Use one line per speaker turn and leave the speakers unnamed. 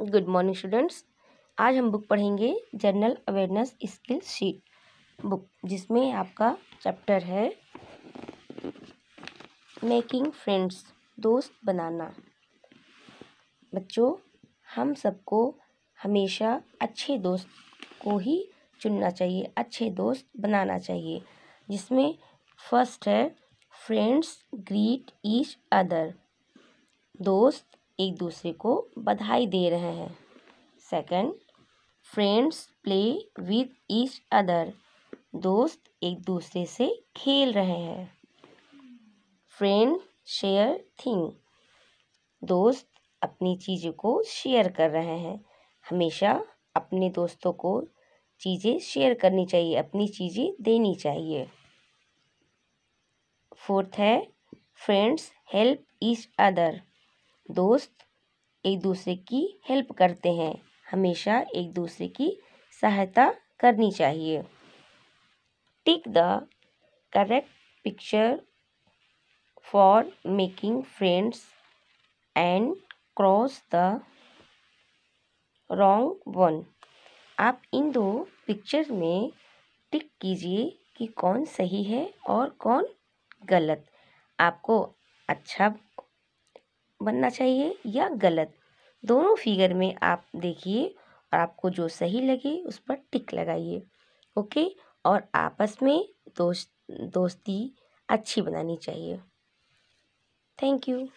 good morning students आज हम book पढ़ेंगे general awareness skill sheet book जिसमें आपका चैप्टर है मेकिंग फ्रेंड्स दोस्त बनाना बच्चों हम सबको हमेशा अच्छे दोस्त को ही चुनना चाहिए अच्छे दोस्त बनाना चाहिए जिसमें फर्स्ट है फ्रेंड्स ग्रीट ईच अदर दोस्त एक दूसरे को बधाई दे रहे हैं second friends play with each other दोस्त एक दूसरे से खेल रहे हैं फ्रेंड शेयर थिंग दोस्त अपनी चीज़ों को शेयर कर रहे हैं हमेशा अपने दोस्तों को चीज़ें शेयर करनी चाहिए अपनी चीज़ें देनी चाहिए फोर्थ है फ्रेंड्स हेल्प ईच अदर दोस्त एक दूसरे की हेल्प करते हैं हमेशा एक दूसरे की सहायता करनी चाहिए tick the correct picture for making friends and cross the wrong one आप इन दो पिक्चर में टिक कीजिए कि कौन सही है और कौन गलत आपको अच्छा बनना चाहिए या गलत दोनों फिगर में आप देखिए और आपको जो सही लगे उस पर टिक लगाइए ओके और आपस में दोस्त दोस्ती अच्छी बनानी चाहिए थैंक यू